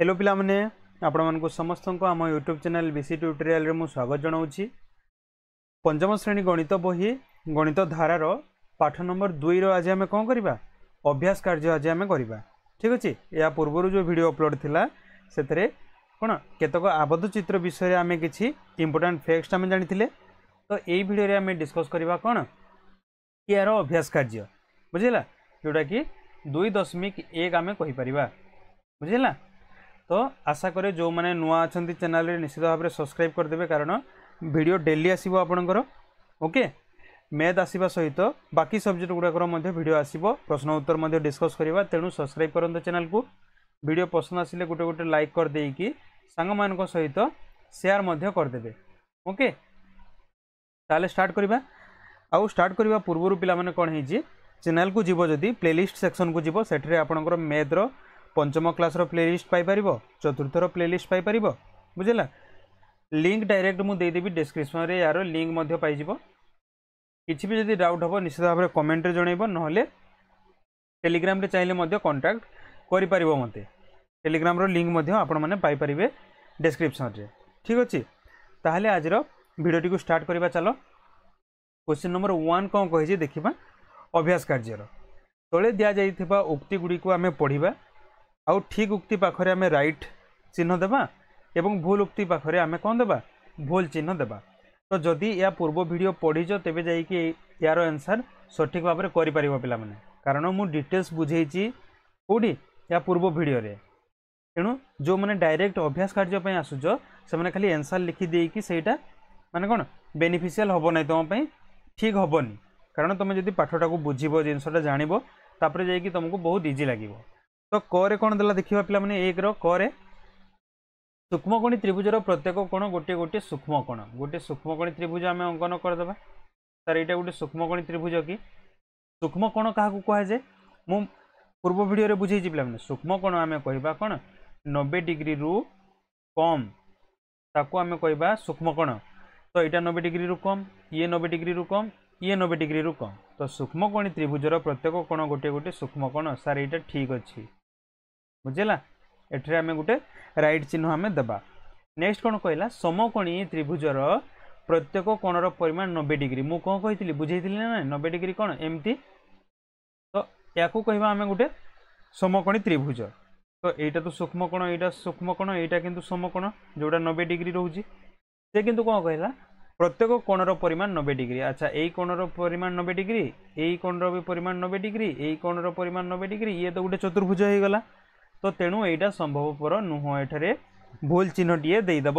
hello ପିଲାମାନେ ଆପଣମାନଙ୍କୁ ସମସ୍ତଙ୍କୁ ଆମ ୟୁଟ୍ୟୁବ୍ ଚ୍ୟାନେଲ୍ ବି ସି ଟ୍ୟୁଟୋରିଆଲ୍ରେ ମୁଁ ସ୍ୱାଗତ ଜଣାଉଛି ପଞ୍ଚମ ଶ୍ରେଣୀ ଗଣିତ ବହି ଗଣିତ ଧାରାର ପାଠ ନମ୍ବର ଦୁଇର ଆଜି ଆମେ କ'ଣ କରିବା ଅଭ୍ୟାସ କାର୍ଯ୍ୟ ଆଜି ଆମେ କରିବା ଠିକ୍ ଅଛି ଏହା ପୂର୍ବରୁ ଯେଉଁ ଭିଡ଼ିଓ ଅପଲୋଡ଼ ଥିଲା ସେଥିରେ କ'ଣ କେତେକ ଆବଦ୍ଧ ଚିତ୍ର ବିଷୟରେ ଆମେ କିଛି ଇମ୍ପୋର୍ଟାଣ୍ଟ ଫ୍ୟାକ୍ଟ ଆମେ ଜାଣିଥିଲେ ତ ଏଇ ଭିଡ଼ିଓରେ ଆମେ ଡିସ୍କସ୍ କରିବା କ'ଣ ଏହାର ଅଭ୍ୟାସ କାର୍ଯ୍ୟ ବୁଝିଲା ଯେଉଁଟାକି ଦୁଇ ଦଶମିକ ଏକ ଆମେ କହିପାରିବା ବୁଝିଲା তো ଆଶା କରେ ଯେଉଁମାନେ ନୂଆ ଅଛନ୍ତି ଚ୍ୟାନେଲରେ ନିଶ୍ଚିତ ଭାବରେ ସବସ୍କ୍ରାଇବ୍ କରିଦେବେ କାରଣ ଭିଡ଼ିଓ ଡେଲି ଆସିବ ଆପଣଙ୍କର ଓକେ ମ୍ୟାଥ୍ ଆସିବା ସହିତ ବାକି ସବଜେକ୍ଟ ଗୁଡ଼ାକର ମଧ୍ୟ ଭିଡ଼ିଓ ଆସିବ ପ୍ରଶ୍ନ ଉତ୍ତର ମଧ୍ୟ ଡିସ୍କସ୍ କରିବା ତେଣୁ ସବସ୍କ୍ରାଇବ୍ କରନ୍ତୁ ଚ୍ୟାନେଲକୁ ଭିଡ଼ିଓ ପସନ୍ଦ ଆସିଲେ ଗୋଟେ ଗୋଟେ ଲାଇକ୍ କରିଦେଇକି ସାଙ୍ଗମାନଙ୍କ ସହିତ ସେୟାର ମଧ୍ୟ କରିଦେବେ ଓକେ ତାହେଲେ ଷ୍ଟାର୍ଟ କରିବା ଆଉ ଷ୍ଟାର୍ଟ କରିବା ପୂର୍ବରୁ ପିଲାମାନେ କ'ଣ ହେଇଛି ଚ୍ୟାନେଲକୁ ଯିବ ଯଦି ପ୍ଲେଲିଷ୍ଟ ସେକ୍ସନକୁ ଯିବ ସେଠାରେ ଆପଣଙ୍କର ମ୍ୟାଥ୍ର ପଞ୍ଚମ କ୍ଲାସ୍ର ପ୍ଲେଲିଷ୍ଟ ପାଇପାରିବ ଚତୁର୍ଥର ପ୍ଲେଲିଷ୍ଟ ପାଇପାରିବ ବୁଝିଲା ଲିଙ୍କ ଡାଇରେକ୍ଟ ମୁଁ ଦେଇଦେବି ଡେସ୍କ୍ରିପସନ୍ରେ ୟାର ଲିଙ୍କ ମଧ୍ୟ ପାଇଯିବ କିଛି ବି ଯଦି ଡାଉଟ୍ ହେବ ନିଶ୍ଚିତ ଭାବରେ କମେଣ୍ଟରେ ଜଣାଇବ ନହେଲେ ଟେଲିଗ୍ରାମରେ ଚାହିଁଲେ ମଧ୍ୟ କଣ୍ଟାକ୍ଟ କରିପାରିବ ମୋତେ ଟେଲିଗ୍ରାମର ଲିଙ୍କ ମଧ୍ୟ ଆପଣମାନେ ପାଇପାରିବେ ଡେସ୍କ୍ରିପସନ୍ରେ ଠିକ୍ ଅଛି ତାହେଲେ ଆଜିର ଭିଡ଼ିଓଟିକୁ ଷ୍ଟାର୍ଟ କରିବା ଚାଲ କ୍ୱେଶ୍ଚିନ୍ ନମ୍ବର ୱାନ୍ କ'ଣ କହିଛି ଦେଖିବା ଅଭ୍ୟାସ କାର୍ଯ୍ୟର ତଳେ ଦିଆଯାଇଥିବା ଉକ୍ତିଗୁଡ଼ିକୁ ଆମେ ପଢ଼ିବା ଆଉ ଠିକ୍ ଉକ୍ତି ପାଖରେ ଆମେ ରାଇଟ୍ ଚିହ୍ନ ଦେବା ଏବଂ ଭୁଲ ଉକ୍ତି ପାଖରେ ଆମେ କ'ଣ ଦେବା ଭୁଲ ଚିହ୍ନ ଦେବା ତ ଯଦି ଏହା ପୂର୍ବ ଭିଡ଼ିଓ ପଢ଼ିଛ ତେବେ ଯାଇକି ଏହାର ଆନ୍ସର୍ ସଠିକ୍ ଭାବରେ କରିପାରିବ ପିଲାମାନେ କାରଣ ମୁଁ ଡିଟେଲ୍ସ ବୁଝେଇଛି କେଉଁଠି ଏହା ପୂର୍ବ ଭିଡ଼ିଓରେ ତେଣୁ ଯେଉଁମାନେ ଡାଇରେକ୍ଟ ଅଭ୍ୟାସ କାର୍ଯ୍ୟ ପାଇଁ ଆସୁଛ ସେମାନେ ଖାଲି ଆନ୍ସର୍ ଲେଖିଦେଇକି ସେଇଟା ମାନେ କ'ଣ ବେନିଫିସିଆଲ୍ ହେବ ନାହିଁ ତୁମ ପାଇଁ ଠିକ୍ ହେବନି କାରଣ ତୁମେ ଯଦି ପାଠଟାକୁ ବୁଝିବ ଜିନିଷଟା ଜାଣିବ ତାପରେ ଯାଇକି ତୁମକୁ ବହୁତ ଇଜି ଲାଗିବ ତ କରେ କ'ଣ ଦେଲା ଦେଖିବା ପିଲାମାନେ ଏକର କରେ ସୂକ୍ଷ୍ମକୋଣୀ ତ୍ରିଭୁଜର ପ୍ରତ୍ୟେକ କୋଣ ଗୋଟିଏ ଗୋଟିଏ ସୂକ୍ଷ୍ମକୋଣ ଗୋଟିଏ ସୂକ୍ଷ୍ମକୋଣୀ ତ୍ରିଭୁଜ ଆମେ ଅଙ୍କନ କରିଦେବା ସାର୍ ଏଇଟା ଗୋଟେ ସୂକ୍ଷ୍ମକୋଣୀ ତ୍ରିଭୁଜ କି ସୂକ୍ଷ୍ମକୋଣ କାହାକୁ କୁହାଯାଏ ମୁଁ ପୂର୍ବ ଭିଡ଼ିଓରେ ବୁଝେଇଛି ପିଲାମାନେ ସୂକ୍ଷ୍ମକୋଣ ଆମେ କହିବା କ'ଣ ନବେ ଡିଗ୍ରୀରୁ କମ୍ ତାକୁ ଆମେ କହିବା ସୂକ୍ଷ୍ମକୋଣ ତ ଏଇଟା ନବେ ଡିଗ୍ରୀରୁ କମ୍ ଇଏ ନବେ ଡିଗ୍ରୀରୁ କମ୍ ଇଏ ନବେ ଡିଗ୍ରୀରୁ କମ୍ ତ ସୂକ୍ଷ୍ମକୋଣୀ ତ୍ରିଭୁଜର ପ୍ରତ୍ୟେକ କୋଣ ଗୋଟିଏ ଗୋଟିଏ ସୂକ୍ଷ୍ମକୋଣ ସାର୍ ଏଇଟା ଠିକ୍ ଅଛି ବୁଝିଲା ଏଠାରେ ଆମେ ଗୋଟେ ରାଇଟ୍ ଚିହ୍ନ ଆମେ ଦେବା ନେକ୍ସଟ କ'ଣ କହିଲା ସମକୋଣୀ ତ୍ରିଭୁଜର ପ୍ରତ୍ୟେକ କୋଣର ପରିମାଣ ନବେ ଡିଗ୍ରୀ ମୁଁ କ'ଣ କହିଥିଲି ବୁଝେଇଥିଲି ନା ନାହିଁ ନବେ ଡିଗ୍ରୀ କ'ଣ ଏମିତି ତ ୟାକୁ କହିବା ଆମେ ଗୋଟେ ସମକୋଣୀ ତ୍ରିଭୁଜ ତ ଏଇଟା ତ ସୂକ୍ଷ୍ମକୋଣ ଏଇଟା ସୂକ୍ଷ୍ମକୋଣ ଏଇଟା କିନ୍ତୁ ସମକୋଣ ଯେଉଁଟା ନବେ ଡିଗ୍ରୀ ରହୁଛି ସେ କିନ୍ତୁ କ'ଣ କହିଲା ପ୍ରତ୍ୟେକ କୋଣର ପରିମାଣ ନବେ ଡିଗ୍ରୀ ଆଚ୍ଛା ଏଇ କୋଣର ପରିମାଣ ନବେ ଡିଗ୍ରୀ ଏଇ କୋଣର ବି ପରିମାଣ ନବେ ଡିଗ୍ରୀ ଏଇ କୋଣର ପରିମାଣ ନବେ ଡିଗ୍ରୀ ଇଏ ତ ଗୋଟେ ଚତୁର୍ଭୁଜ ହେଇଗଲା ତ ତେଣୁ ଏଇଟା ସମ୍ଭବପର ନୁହଁ ଏଠାରେ ଭୁଲ ଚିହ୍ନଟିଏ ଦେଇଦେବ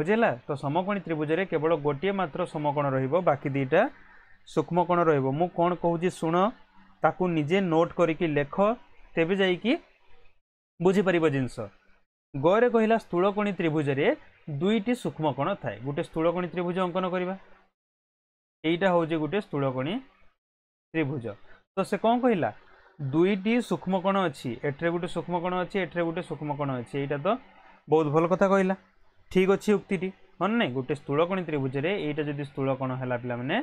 ବୁଝିହେଲା ତ ସମକୋଣୀ ତ୍ରିଭୁଜରେ କେବଳ ଗୋଟିଏ ମାତ୍ର ସମକୋଣ ରହିବ ବାକି ଦୁଇଟା ସୂକ୍ଷ୍ମକୋଣ ରହିବ ମୁଁ କ'ଣ କହୁଛି ଶୁଣ ତାକୁ ନିଜେ ନୋଟ୍ କରିକି ଲେଖ ତେବେ ଯାଇକି ବୁଝିପାରିବ ଜିନିଷ ଗରେ କହିଲା ସ୍ଥୂଳକୋଣୀ ତ୍ରିଭୁଜରେ ଦୁଇଟି ସୂକ୍ଷ୍ମକୋଣ ଥାଏ ଗୋଟେ ସ୍ଥୂଳକୋଣୀ ତ୍ରିଭୁଜ ଅଙ୍କନ କରିବା ଏଇଟା ହେଉଛି ଗୋଟେ ସ୍ଥୂଳକୋଣୀ ତ୍ରିଭୁଜ ତ ସେ କ'ଣ କହିଲା দুইটি সূক্ষ্মকোণ অছি এঠে গোটে সূক্ষ্মকোণ অছি এঠে গোটে সূক্ষ্মকোণ অছি এইটা তো বহুত ভাল কথা কহিলা ঠিক অছি উক্তিটি মনে নাই গোটে স্থূলকোণী ত্রিভুজরে এইটা যদি স্থূলকোণ হেলা পিলামানে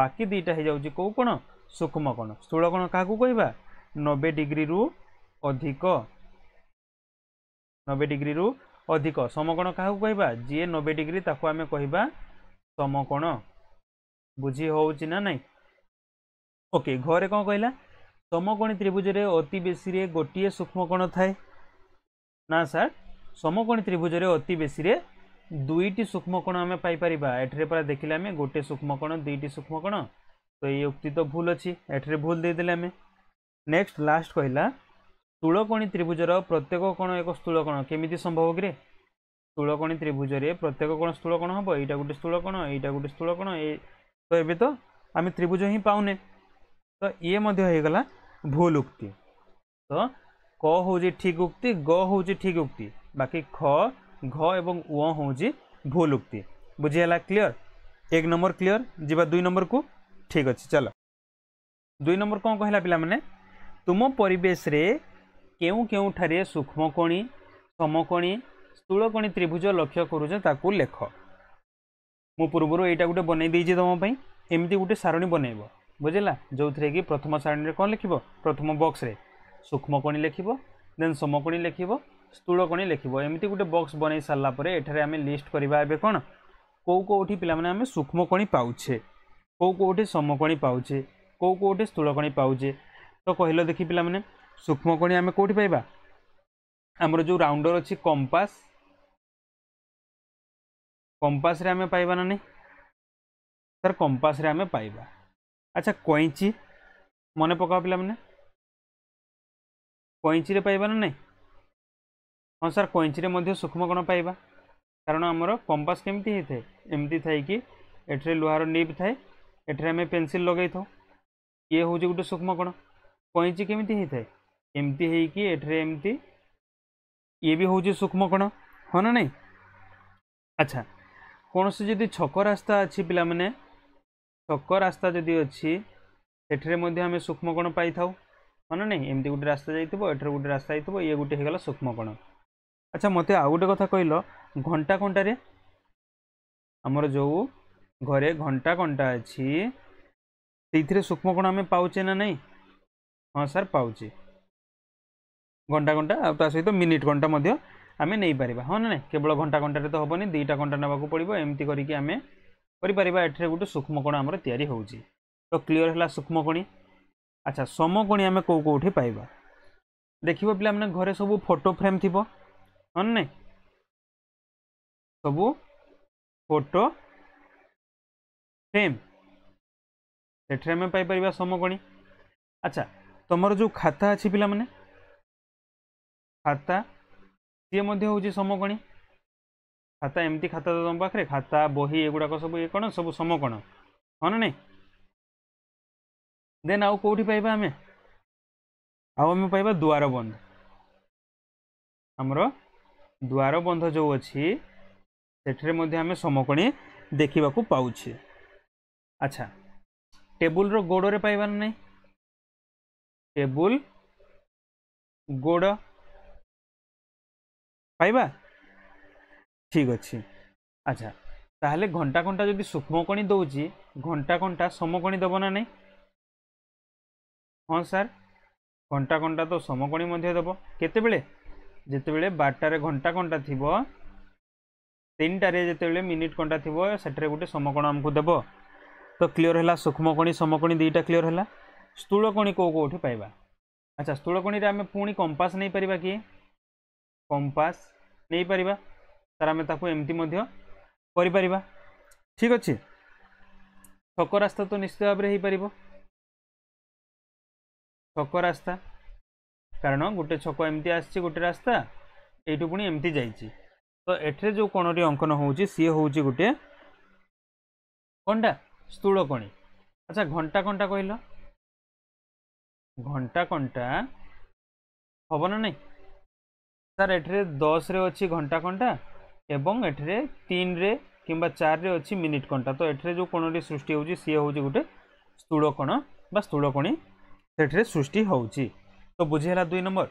বাকি দুইটা হয়ে যাচ্ছে কেউ কোণ সূক্ষ্মকোণ স্থূলকোণ কাহু কহবা নবে ডিগ্রি রু অধিক নবে ডিগ্রি রু অধিক সমকোণ কাহু কহবা যে নবে ডিগ্রি তাকে আমি কহবা সমকোণ বুঝি হচ্ছে না নাই ওকে ঘরে কম কহিলা সমকোণী ত্রিভুজের অতি বেশিরে গোটিয়ে সূক্ষ্মকোণ থাকে না স্যার সমকোণী ত্রিভুজের অতি বেশিরে দুইটি সূক্ষ্মকোণ আমি পাইপারা এটি পা দেখলে আমি গোটে সূক্ষ্মকোণ দুইটি সূক্ষ্মকোণ তো এই উক্তি তো ভুল অছি এটি ভুল দিয়েদেলে আমি নেক্সট লাস্ট কহিলা স্থূলকোণী ত্রিভুজর প্রত্যেক কোণ এক স্থূলকোণ কেমিতি সম্ভব কিরে স্থূলকোণী ত্রিভুজরে প্রত্যেক কোণ স্থূলকোণ হব এইটা গোটে স্থূলকোণ এইটা গোটে স্থূলকোণ এই তো এবে তো আমি ত্রিভুজ হি পাওনে তো ইয়ে মধ্যে হয়ে গলা ভুল উক্তি তো ক ହେଉଛି ଠିକ୍ ଉକ୍ତି ଗ ହେଉଛି ଠିକ୍ ଉକ୍ତି ବାକି ଖ ଘ ଏବଂ ଅ ହେଉଛି ଭୁଲ ଉକ୍ତି ବୁଝିହେଲା କ୍ଲିଅର ଏକ ନମ୍ବର କ୍ଲିଅର ଯିବା ଦୁଇ ନମ୍ବରକୁ ଠିକ୍ ଅଛି ଚାଲ ଦୁଇ ନମ୍ବର କ'ଣ କହିଲା ପିଲାମାନେ ତୁମ ପରିବେଶରେ କେଉଁ କେଉଁଠାରେ ସୂକ୍ଷ୍ମକଣି ସମକଣି ସ୍ଥୂଳକଣି ତ୍ରିଭୁଜ ଲକ୍ଷ୍ୟ କରୁଛ ତାକୁ ଲେଖ ମୁଁ ପୂର୍ବରୁ ଏଇଟା ଗୋଟେ ବନେଇ ଦେଇଛି ତୁମ ପାଇଁ ଏମିତି ଗୋଟେ ସାରଣୀ ବନେଇବ ବୁଝିଲା ଯେଉଁଥିରେ କି ପ୍ରଥମ ଶ୍ରେଣୀରେ କ'ଣ ଲେଖିବ ପ୍ରଥମ ବକ୍ସରେ ସୂକ୍ଷ୍ମକଣି ଲେଖିବ ଦେନ୍ ସମକଣି ଲେଖିବ ସ୍ଥୂଳକଣି ଲେଖିବ ଏମିତି ଗୋଟେ ବକ୍ସ ବନେଇ ସାରିଲା ପରେ ଏଠାରେ ଆମେ ଲିଷ୍ଟ କରିବା ଏବେ କ'ଣ କେଉଁ କେଉଁଠି ପିଲାମାନେ ଆମେ ସୂକ୍ଷ୍ମକଣି ପାଉଛେ କେଉଁ କେଉଁଠି ସମକଣି ପାଉଛେ କେଉଁ କେଉଁଠି ସ୍ଥୂଳକଣି ପାଉଛେ ତ କହିଲ ଦେଖି ପିଲାମାନେ ସୂକ୍ଷ୍ମକଣି ଆମେ କେଉଁଠି ପାଇବା ଆମର ଯେଉଁ ରାଉଣ୍ଡର ଅଛି କମ୍ପାସ୍ କମ୍ପାସ୍ରେ ଆମେ ପାଇବା ନା ନାହିଁ ସାର୍ କମ୍ପାସ୍ରେ ଆମେ ପାଇବା আচ্ছা କଇଁଚି ମନେ ପକାଅ ପିଲାମାନେ କଇଁଚିରେ ପାଇବା ନା ନାହିଁ ହଁ ସାର୍ କଇଁଚିରେ ମଧ୍ୟ ସୂକ୍ଷ୍ମ କଣ ପାଇବା କାରଣ ଆମର କମ୍ପାସ୍ କେମିତି ହେଇଥାଏ ଏମିତି ଥାଇକି ଏଠାରେ ଲୁହାର ନିପ୍ ଥାଏ ଏଠାରେ ଆମେ ପେନସିଲ୍ ଲଗାଇଥାଉ ଇଏ ହେଉଛି ଗୋଟେ ସୂକ୍ଷ୍ମ କଣ କଇଁଚି କେମିତି ହେଇଥାଏ ଏମିତି ହେଇକି ଏଠାରେ ଏମିତି ଇଏ ବି ହେଉଛି ସୂକ୍ଷ୍ମ କଣ ହଁ ନା ନାହିଁ ଆଚ୍ଛା କୌଣସି ଯଦି ଛକ ରାସ୍ତା ଅଛି ପିଲାମାନେ ଛକ ରାସ୍ତା ଯଦି ଅଛି ସେଠାରେ ମଧ୍ୟ ଆମେ ସୂକ୍ଷ୍ମକୋଣ ପାଇଥାଉ ମନେ ନାହିଁ ଏମିତି ଗୋଟେ ରାସ୍ତା ଯାଇଥିବ ଏଠାରେ ଗୋଟେ ରାସ୍ତା ହେଇଥିବ ଇଏ ଗୋଟେ ହେଇଗଲା ସୂକ୍ଷ୍ମକୋଣ ଆଚ୍ଛା ମୋତେ ଆଉ ଗୋଟେ କଥା କହିଲ ଘଣ୍ଟା କଣ୍ଟାରେ ଆମର ଯେଉଁ ଘରେ ଘଣ୍ଟା କଣ୍ଟା ଅଛି ସେଇଥିରେ ସୂକ୍ଷ୍ମକୋଣ ଆମେ ପାଉଛେ ନା ନାହିଁ ହଁ ସାର୍ ପାଉଛେ ଘଣ୍ଟା ଘଣ୍ଟା ଆଉ ତା ସହିତ ମିନିଟ୍ ଘଣ୍ଟା ମଧ୍ୟ ଆମେ ନେଇପାରିବା ହଁ ନା ନାହିଁ କେବଳ ଘଣ୍ଟା ଘଣ୍ଟାରେ ତ ହେବନି ଦୁଇଟା ଘଣ୍ଟା ନେବାକୁ ପଡ଼ିବ ଏମିତି କରିକି ଆମେ କରିପାରିବା ଏଠାରେ ଗୋଟେ ସୂକ୍ଷ୍ମକୋଣ ଆମର ତିଆରି ହେଉଛି ତ କ୍ଲିଅର୍ ହେଲା ସୂକ୍ଷ୍ମକୋଣି ଆଚ୍ଛା ସମକୋଣି ଆମେ କେଉଁ କେଉଁଠି ପାଇବା ଦେଖିବ ପିଲାମାନେ ଘରେ ସବୁ ଫଟୋ ଫ୍ରେମ୍ ଥିବ ହଁ ନାଇଁ ସବୁ ଫଟୋ ଫ୍ରେମ୍ ସେଠାରେ ଆମେ ପାଇପାରିବା ସମକୋଣି ଆଚ୍ଛା ତୁମର ଯେଉଁ ଖାତା ଅଛି ପିଲାମାନେ ଖାତା ସିଏ ମଧ୍ୟ ହେଉଛି ସମକୋଣି ଖାତା ଏମିତି ଖାତା ତ ତୁମ ପାଖରେ ଖାତା ବହି ଏଗୁଡ଼ାକ ସବୁ ଇଏ କ'ଣ ସବୁ ସମକୋଣ ହଁ ନା ନାହିଁ ଦେନ୍ ଆଉ କେଉଁଠି ପାଇବା ଆମେ ଆଉ ଆମେ ପାଇବା ଦୁଆର ବନ୍ଧ ଆମର ଦୁଆର ବନ୍ଧ ଯେଉଁ ଅଛି ସେଠାରେ ମଧ୍ୟ ଆମେ ସମକୋଣୀ ଦେଖିବାକୁ ପାଉଛେ ଆଚ୍ଛା ଟେବୁଲର ଗୋଡ଼ରେ ପାଇବା ନା ନାହିଁ ଟେବୁଲ ଗୋଡ଼ ପାଇବା ঠিক ଅଛି ଆଚ୍ଛା ତାହେଲେ ଘଣ୍ଟା କଣ୍ଟା ଯଦି ସୂକ୍ଷ୍ମକଣି ଦେଉଛି ଘଣ୍ଟା କଣ୍ଟା ସମକଣି ଦେବ ନା ନାହିଁ ହଁ ସାର୍ ଘଣ୍ଟା କଣ୍ଟା ତ ସମକଣି ମଧ୍ୟ ଦେବ କେତେବେଳେ ଯେତେବେଳେ ବାରଟାରେ ଘଣ୍ଟା କଣ୍ଟା ଥିବ ତିନିଟାରେ ଯେତେବେଳେ ମିନିଟ୍ କଣ୍ଟା ଥିବ ସେଠାରେ ଗୋଟେ ସମକୋଣ ଆମକୁ ଦେବ ତ କ୍ଲିଅର୍ ହେଲା ସୂକ୍ଷ୍ମକଣି ସମକଣି ଦୁଇଟା କ୍ଲିଅର୍ ହେଲା ସ୍ଥୂଳକଣି କେଉଁ କେଉଁଠି ପାଇବା ଆଚ୍ଛା ସ୍ଥୂଳକଣିରେ ଆମେ ପୁଣି କମ୍ପାସ୍ ନେଇପାରିବା କି କମ୍ପାସ୍ ନେଇପାରିବା ତାହେଲେ ଆମେ ତାକୁ ଏମିତି ମଧ୍ୟ କରିପାରିବା ଠିକ୍ ଅଛି ଛକ ରାସ୍ତା ତ ନିଶ୍ଚିତ ଭାବରେ ହେଇପାରିବ ଛକ ରାସ୍ତା କାରଣ ଗୋଟେ ଛକ ଏମିତି ଆସିଛି ଗୋଟେ ରାସ୍ତା ଏଇଠୁ ପୁଣି ଏମିତି ଯାଇଛି ତ ଏଠାରେ ଯେଉଁ କୋଣଟି ଅଙ୍କନ ହେଉଛି ସିଏ ହେଉଛି ଗୋଟିଏ କଣ୍ଟା ସ୍ଥୂଳ କଣି ଆଚ୍ଛା ଘଣ୍ଟା କଣ୍ଟା କହିଲ ଘଣ୍ଟା କଣ୍ଟା ହେବ ନା ନାହିଁ ସାର୍ ଏଠାରେ ଦଶରେ ଅଛି ଘଣ୍ଟା କଣ୍ଟା ଏବଂ ଏଠାରେ ତିନିରେ କିମ୍ବା ଚାରିରେ ଅଛି ମିନିଟ୍ କଣଟା ତ ଏଠାରେ ଯେଉଁ କୋଣଟି ସୃଷ୍ଟି ହେଉଛି ସିଏ ହେଉଛି ଗୋଟେ ସ୍ଥୂଳ କୋଣ ବା ସ୍ଥୂଳକଣି ସେଠାରେ ସୃଷ୍ଟି ହେଉଛି ତ ବୁଝିହେଲା ଦୁଇ ନମ୍ବର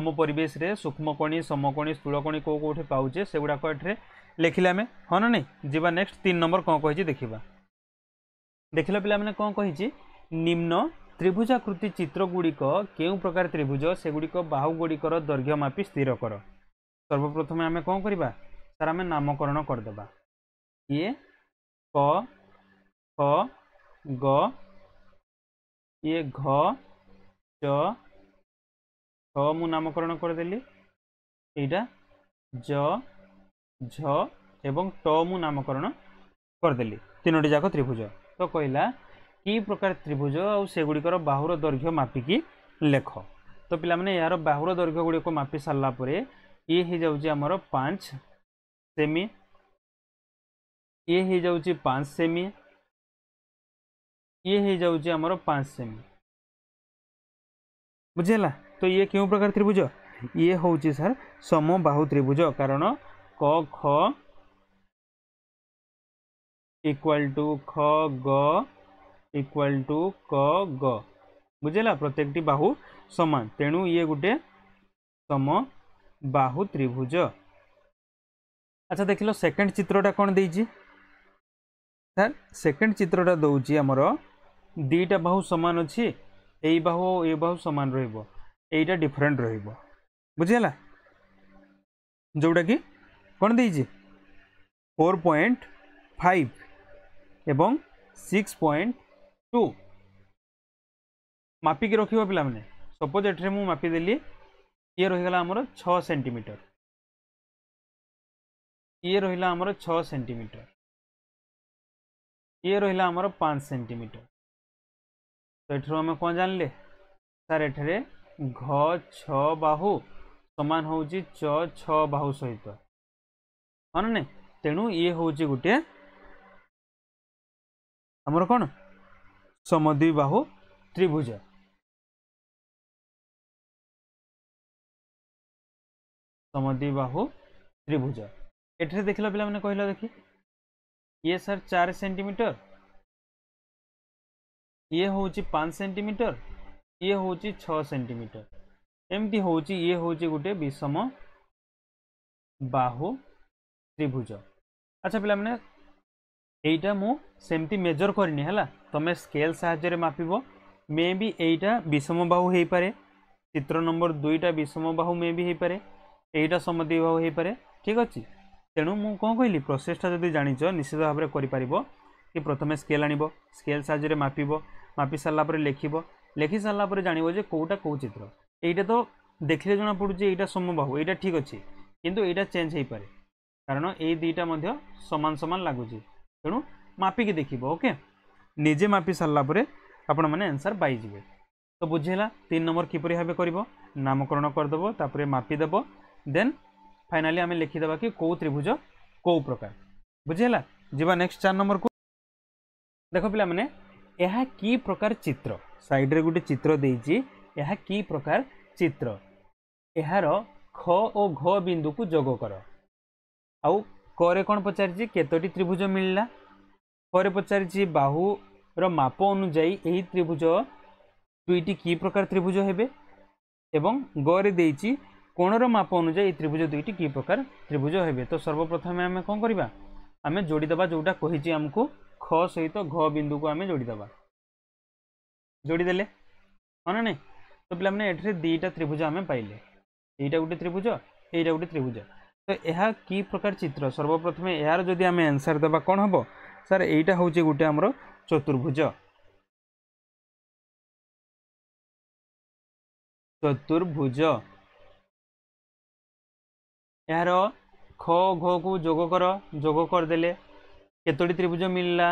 ଆମ ପରିବେଶରେ ସୂକ୍ଷ୍ମକଣି ସମକଣି ସ୍ଥୂଳକଣି କେଉଁ କେଉଁଠି ପାଉଛେ ସେଗୁଡ଼ାକ ଏଠାରେ ଲେଖିଲେ ଆମେ ହଁ ନା ନାହିଁ ଯିବା ନେକ୍ସଟ ତିନି ନମ୍ବର କ'ଣ କହିଛି ଦେଖିବା ଦେଖିଲା ପିଲାମାନେ କ'ଣ କହିଛି ନିମ୍ନ ତ୍ରିଭୁଜାକୃତି ଚିତ୍ରଗୁଡ଼ିକ କେଉଁ ପ୍ରକାର ତ୍ରିଭୁଜ ସେଗୁଡ଼ିକ ବାହୁଗୁଡ଼ିକର ଦୈର୍ଘ୍ୟ ମାପି ସ୍ଥିର କର সর্বপ্রথমে আমি କ'ଣ କରିବା ସାର୍ ଆମେ ନାମକରଣ କରିଦେବା ଇଏ କ ଖ ଗ ଇଏ ଘ ଚ ଛ ମୁଁ ନାମକରଣ କରିଦେଲି ଏଇଟା ଜ ଝ ଏବଂ ଟ ମୁଁ ନାମକରଣ କରିଦେଲି ତିନୋଟି ଯାକ ତ୍ରିଭୁଜ ତ କହିଲା କି ପ୍ରକାର ତ୍ରିଭୁଜ ଆଉ ସେଗୁଡ଼ିକର ବାହୁର ଦୈର୍ଘ୍ୟ ମାପିକି ଲେଖ ତ ପିଲାମାନେ ଏହାର ବାହୁର ଦୈର୍ଘ୍ୟ ଗୁଡ଼ିକ ମାପି ସାରିଲା ପରେ ये जामर आमर सेमी ये पांच सेमी ये हो आमर सेमी बुझेगा तो ये क्यों प्रकार त्रिभुज ये हूँ सर समबाहु त्रिभुज कारण क ख इक्वल टू ख ग इक्वल टू क ग बुझेगा प्रत्येक बाहू सामान तेणु ये गोटे सम बाहु त्रिभुज अच्छा देख लो सेकेंड चित्रटा कौन दे सर सेकेंड चित्रटा दौर आमर दीटा बाहू सामान अच्छी यही और ये बाहू सामान रहीटा डिफरेन्ट रुझीगला जोटा कि कौन दे फोर पॉइंट फाइव एवं सिक्स पॉइंट टू मापिक रखिए पे सपोज एटे मुझे मापिदेली ये रहीगला आमर 6 सेंटीमीटर ये रहिला आमर 6 सेंटीमीटर ये रहिला आमर 5 सेंटीमीटर तो एठर आम कौन जान ले सर एठर घ छ बाहू समान हूँ च छ बाहू सहित हाँ ना तेणु ये हूँ गोटे आमर कौन समद्विबाहु त्रिभुज समदी बाहु त्रिभुज एटे देख ला पे कह देख ये सर चार सेंटीमीटर ये हूँ पाँच सेंटीमीटर ये हूँ छः सेंटीमीटर एमती हूँ ये हूँ गोटे विषम बाहु त्रिभुज अच्छा पे यहीटा मुमती मेजर करनी है तुम्हें स्केल साहय मे भी यहीटा विषम बाहू हो पाए चित्र नंबर दुईटा विषम बाहू मे भी हो पाए এইটা সম্বন্ধীয় বিবাহ হয়েপরে ঠিক আছে তেণু মু কম কহিলি প্রসেসটা যদি জাঁচ নিশ্চিত ভাবে করে কি প্রথমে স্কেল আনব স্কেল সাহায্যে মাপিব মাপি সারা পরে লেখিব লেখি সারা পরে জাঁব যে কোটা কেউ চিত্র এইটা তো দেখলে জনা পড়ুছে এইটা সমবাহু এইটা ঠিক আছে কিন্তু এইটা চেঞ্জ হয়েপরে কারণ এই দুইটা মধ্যে সমান সমান লাগুছে তেমন মাপিকি দেখব ওকে নিজে মাপি সারা পরে আপন মানে আনসার পাইযে তো বুঝি হল তিন নম্বর কিপর ভাবে করব নামকরণ করেদেব তাপরে মাপিদেব দেন ফাইনালি আমি লিখিদেবা কি কেউ ত্রিভুজ কেউ প্রকার বুঝিলা যা নেক্সট চার নম্বর কু দেখ পিলামানে ଏହା କି ପ୍ରକାର ଚିତ୍ର ସାଇଡ଼୍ରେ ଗୋଟେ ଚିତ୍ର ଦେଇଛି ଏହା କି ପ୍ରକାର ଚିତ୍ର ଏହାର ଖ ଓ ଘ ବିନ୍ଦୁକୁ ଯୋଗ କର ଆଉ କରେ କ'ଣ ପଚାରିଛି କେତୋଟି ତ୍ରିଭୁଜ ମିଳିଲା ପରେ ପଚାରିଛି ବାହୁର ମାପ ଅନୁଯାୟୀ ଏହି ତ୍ରିଭୁଜ ଦୁଇଟି କି ପ୍ରକାର ତ୍ରିଭୁଜ ହେବେ ଏବଂ ଗରେ ଦେଇଛି কোণর মাপ অনুযায়ী এই ত্রিভুজ দুইটি কি প্রকার ত্রিভুজ হবে তো সর্বপ্রথমে আমি কম করা আমি যোড়িদেবা যেটা কী আমি খ সহিত ঘ বিন্দুক আমি যোড়িদেবা যোড়িদেলে ହଁ ନା ନାହିଁ ତ ପିଲାମାନେ ଏଠାରେ ଦୁଇଟା ତ୍ରିଭୁଜ ଆମେ ପାଇଲେ ଏଇଟା ଗୋଟେ ତ୍ରିଭୁଜ ଏଇଟା ଗୋଟେ ତ୍ରିଭୁଜ ତ ଏହା କି ପ୍ରକାର ଚିତ୍ର ସର୍ବପ୍ରଥମେ ଏହାର ଯଦି ଆମେ ଆନ୍ସର୍ ଦେବା କ'ଣ ହେବ ସାର୍ ଏଇଟା ହେଉଛି ଗୋଟେ ଆମର ଚତୁର୍ଭୁଜ ଚତୁର୍ଭୁଜ ଏହାର ଖ ଘକୁ ଯୋଗ କର ଯୋଗ କରିଦେଲେ କେତୋଟି ତ୍ରିଭୁଜ ମିଳିଲା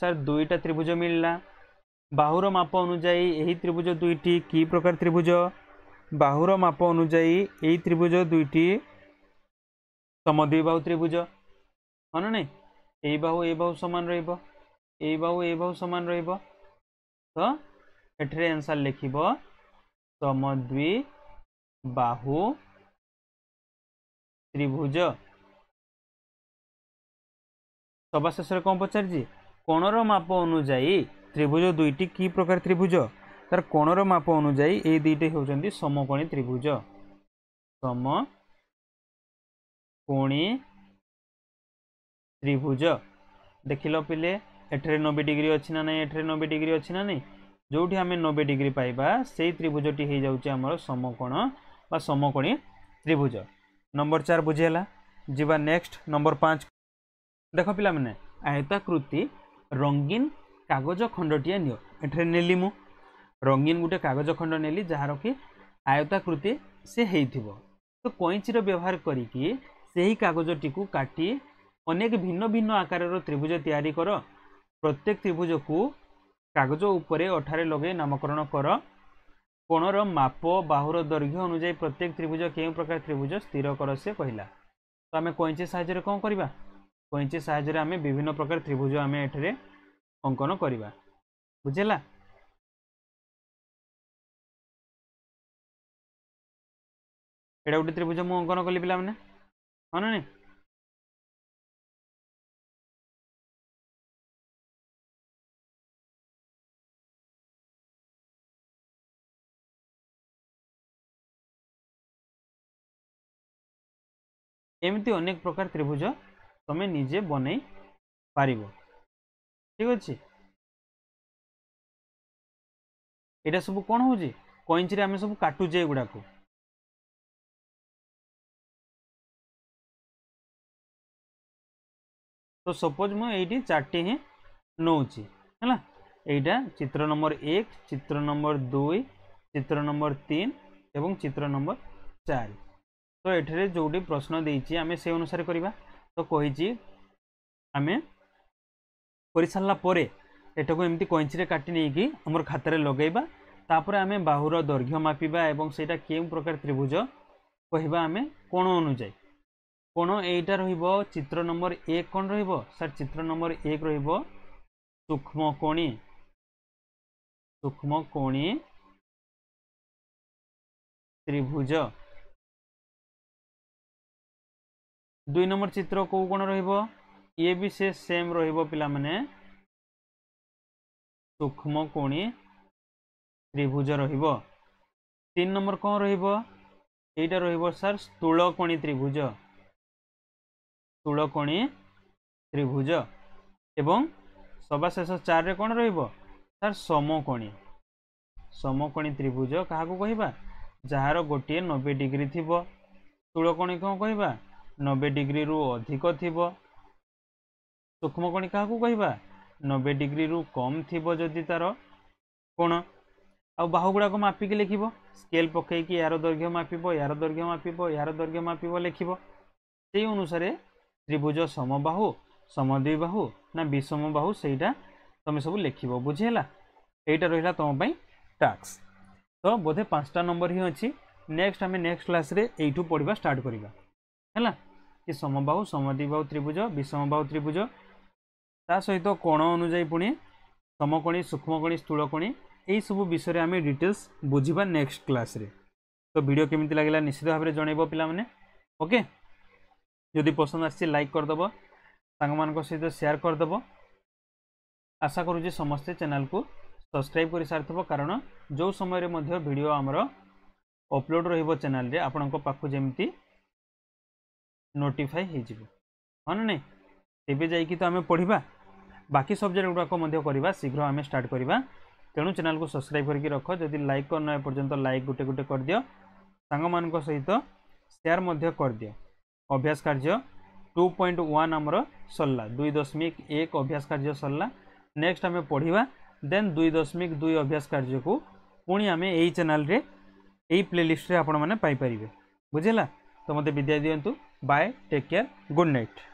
ସାର୍ ଦୁଇଟା ତ୍ରିଭୁଜ ମିଳିଲା ବାହୁର ମାପ ଅନୁଯାୟୀ ଏହି ତ୍ରିଭୁଜ ଦୁଇଟି କି ପ୍ରକାର ତ୍ରିଭୁଜ ବାହୁର ମାପ ଅନୁଯାୟୀ ଏହି ତ୍ରିଭୁଜ ଦୁଇଟି ସମଦ୍ୱି ବାହୁ ତ୍ରିଭୁଜ ହଁ ନା ନାହିଁ ଏଇ ବାହୁ ଏଇ ବାହୁ ସମାନ ରହିବ ଏଇ ବାହୁ ଏଇ ବାହୁ ସମାନ ରହିବ ତ ଏଠାରେ ଆନ୍ସର୍ ଲେଖିବ ସମଦ୍ୱି ବାହୁ ত্রিভুজ সবার শেষে কম পচারছি কোণর মাপ অনুযায়ী ত্রিভুজ দুইটি কি প্রকার ত্রিভুজ তার কোণর মাপ অনুযায়ী এই দুইটি হচ্ছেন সমকোণী ত্রিভুজ সমকোণী ত্রিভুজ ଦେଖିଲ ପିଲେ ଏଠାରେ ନବେ ଡିଗ୍ରୀ ଅଛି ନା ନାହିଁ ଏଠାରେ ନବେ ଡିଗ୍ରୀ ଅଛି ନା ନାହିଁ ଯେଉଁଠି ଆମେ ନବେ ଡିଗ୍ରୀ ପାଇବା ସେଇ ତ୍ରିଭୁଜଟି ହେଇଯାଉଛି ଆମର ସମକୋଣ ବା ସମକୋଣୀ ତ୍ରିଭୁଜ নম্বর চার বুঝিলা যা নেক্সট নম্বর পাঁচ দেখ পিলামানে আয়তাকৃতি রঙ্গিন কাগজ খণ্ডটিয়ে নিও এঠারে নেলি মু রঙ্গিন গোটে কাগজ খণ্ড নেলি যার কি আয়তাকৃতি সে হয়েছিল তো কইঞ্চির ব্যবহার করিকি সেই কাগজটিকে কাটি অনেক ভিন্ন ভিন্ন আকারের ত্রিভুজ তৈরি কর প্রত্যেক ত্রিভুজকু কাগজ উপরে অঠারে লগাই নামকরণ কর କୋଣର ମାପ ବାହୁର ଦୈର୍ଘ୍ୟ ଅନୁଯାୟୀ ପ୍ରତ୍ୟେକ ତ୍ରିଭୁଜ କେଉଁ ପ୍ରକାର ତ୍ରିଭୁଜ ସ୍ଥିର କର ସେ କହିଲା ତ ଆମେ କଇଁଚି ସାହାଯ୍ୟରେ କ'ଣ କରିବା କଇଁଚି ସାହାଯ୍ୟରେ ଆମେ ବିଭିନ୍ନ ପ୍ରକାର ତ୍ରିଭୁଜ ଆମେ ଏଠାରେ ଅଙ୍କନ କରିବା ବୁଝିଲା ଏଇଟା ଗୋଟେ ତ୍ରିଭୁଜ ମୁଁ ଅଙ୍କନ କଲି ପିଲାମାନେ ହଁ ନାଇଁ ଏମିତି ଅନେକ ପ୍ରକାର ତ୍ରିଭୁଜ ତୁମେ ନିଜେ ବନେଇ ପାରିବ ଠିକ୍ ଅଛି ଏଇଟା ସବୁ କ'ଣ ହେଉଛି କଇଞ୍ଚିରେ ଆମେ ସବୁ କାଟୁଛେ ଏଗୁଡ଼ାକୁ তো সপোজ মু এইটি চারটি হি নৌছি হ্যাঁ এইটা চিত্র নম্বর এক চিত্র নম্বর দুই চিত্র নম্বর তিন এবং চিত্র নম্বর চারি তো ଏଠାରେ ଯେଉଁଠି ପ୍ରଶ୍ନ ଦେଇଛି ଆମେ ସେ ଅନୁସାରେ କରିବା ତ କହିଛି ଆମେ କରିସାରିଲା ପରେ ଏଟାକୁ ଏମିତି କଇଁଚିରେ କାଟି ନେଇକି ଆମର ଖାତାରେ ଲଗାଇବା ତାପରେ ଆମେ ବାହୁର ଦୈର୍ଘ୍ୟ ମାପିବା ଏବଂ ସେଇଟା କେଉଁ ପ୍ରକାର ତ୍ରିଭୁଜ କହିବା ଆମେ କୋଣ ଅନୁଯାୟୀ কোণ এইটা রহব চিত্র নম্বর এক কোণ রহব স্যার চিত্র নম্বর এক রহব সূক্ষ্মকোণী সূক্ষ্মকোণী ত্রিভুজ ଦୁଇ ନମ୍ବର ଚିତ୍ର କେଉଁ କ'ଣ ରହିବ ଇଏ ବି ସେ ସେମ୍ ରହିବ ପିଲାମାନେ ସୂକ୍ଷ୍ମ କୋଣି ତ୍ରିଭୁଜ ରହିବ ତିନି ନମ୍ବର କ'ଣ ରହିବ ଏଇଟା ରହିବ ସାର୍ ସ୍ଥୂଳକୋଣି ତ୍ରିଭୁଜ ସ୍ଥୂଳକୋଣି ତ୍ରିଭୁଜ ଏବଂ ସବାଶେଷ ଚାରିରେ କ'ଣ ରହିବ ସାର୍ ସମକୋଣି ସମକୋଣି ତ୍ରିଭୁଜ କାହାକୁ କହିବା ଯାହାର ଗୋଟିଏ ନବେ ଡିଗ୍ରୀ ଥିବ ସ୍ଥୂଳକୋଣି କ'ଣ କହିବା ନବେ ଡିଗ୍ରୀରୁ ଅଧିକ ଥିବ ସୂକ୍ଷ୍ମକଣି କାହାକୁ କହିବା ନବେ ଡିଗ୍ରୀରୁ କମ୍ ଥିବ ଯଦି ତା'ର କ'ଣ ଆଉ ବାହୁଗୁଡ଼ାକ ମାପିକି ଲେଖିବ ସ୍କେଲ୍ ପକାଇକି ଏହାର ଦୈର୍ଘ୍ୟ ମାପିବ ଏହାର ଦୈର୍ଘ୍ୟ ମାପିବ ଏହାର ଦୈର୍ଘ୍ୟ ମାପିବ ଲେଖିବ ସେଇ ଅନୁସାରେ ତ୍ରିଭୁଜ ସମବାହୁ ସମଦ୍ୱି ବାହୁ ନା ବିଷମ ବାହୁ ସେଇଟା ତୁମେ ସବୁ ଲେଖିବ ବୁଝିହେଲା ଏଇଟା ରହିଲା ତୁମ ପାଇଁ ଟାସ୍କ ତ ବୋଧେ ପାଞ୍ଚଟା ନମ୍ବର ହିଁ ଅଛି ନେକ୍ସଟ ଆମେ ନେକ୍ସଟ କ୍ଲାସ୍ରେ ଏଇଠୁ ପଢ଼ିବା ଷ୍ଟାର୍ଟ କରିବା ହେଲା କି ସମବାହୁ ସମଦ୍ୱିବାହୁ ତ୍ରିଭୁଜ ବିଷମବାହୁ ତ୍ରିଭୁଜ ତା ସହିତ କୋଣ ଅନୁଯାୟୀ ପୁଣି ସମକୋଣୀ ସୂକ୍ଷ୍ମକୋଣୀ ସ୍ଥୂଳକୋଣୀ ଏହିସବୁ ବିଷୟରେ ଆମେ ଡିଟେଲ୍ସ ବୁଝିବା ନେକ୍ସଟ କ୍ଲାସ୍ରେ ତ ଭିଡ଼ିଓ କେମିତି ଲାଗିଲା ନିଶ୍ଚିତ ଭାବରେ ଜଣାଇବ ପିଲାମାନେ ଓକେ ଯଦି ପସନ୍ଦ ଆସିଛି ଲାଇକ୍ କରିଦେବ ସାଙ୍ଗମାନଙ୍କ ସହିତ ସେୟାର କରିଦେବ ଆଶା କରୁଛି ସମସ୍ତେ ଚ୍ୟାନେଲକୁ ସବସ୍କ୍ରାଇବ୍ କରିସାରିଥିବ କାରଣ ଯେଉଁ ସମୟରେ ମଧ୍ୟ ଭିଡ଼ିଓ ଆମର ଅପଲୋଡ଼ ରହିବ ଚ୍ୟାନେଲରେ ଆପଣଙ୍କ ପାଖକୁ ଯେମିତି ନୋଟିଫାଏ ହୋଇଯିବ ହଁ ନା ନାହିଁ ତେବେ ଯାଇକି ତ ଆମେ ପଢ଼ିବା ବାକି ସବଜେକ୍ଟ ଗୁଡ଼ାକ ମଧ୍ୟ କରିବା ଶୀଘ୍ର ଆମେ ଷ୍ଟାର୍ଟ କରିବା ତେଣୁ ଚ୍ୟାନେଲକୁ ସବସ୍କ୍ରାଇବ୍ କରିକି ରଖ ଯଦି ଲାଇକ୍ କରିନ ଏପର୍ଯ୍ୟନ୍ତ ଲାଇକ୍ ଗୋଟେ ଗୋଟେ କରିଦିଅ ସାଙ୍ଗମାନଙ୍କ ସହିତ ସେୟାର ମଧ୍ୟ କରିଦିଅ ଅଭ୍ୟାସ କାର୍ଯ୍ୟ ଟୁ ପଏଣ୍ଟ ୱାନ୍ ଆମର ସରିଲା ଦୁଇ ଦଶମିକ ଏକ ଅଭ୍ୟାସ କାର୍ଯ୍ୟ ସରିଲା ନେକ୍ସଟ ଆମେ ପଢ଼ିବା ଦେନ୍ ଦୁଇ ଦଶମିକ ଦୁଇ ଅଭ୍ୟାସ କାର୍ଯ୍ୟକୁ ପୁଣି ଆମେ ଏଇ ଚ୍ୟାନେଲରେ ଏଇ ପ୍ଲେଲିଷ୍ଟରେ ଆପଣମାନେ ପାଇପାରିବେ ବୁଝିଲା ତ ମୋତେ ବିଦାୟ ଦିଅନ୍ତୁ bye take care good night